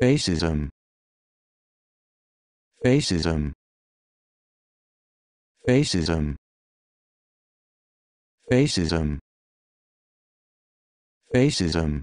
Fascism. Fascism. Fascism. Fascism. Fascism.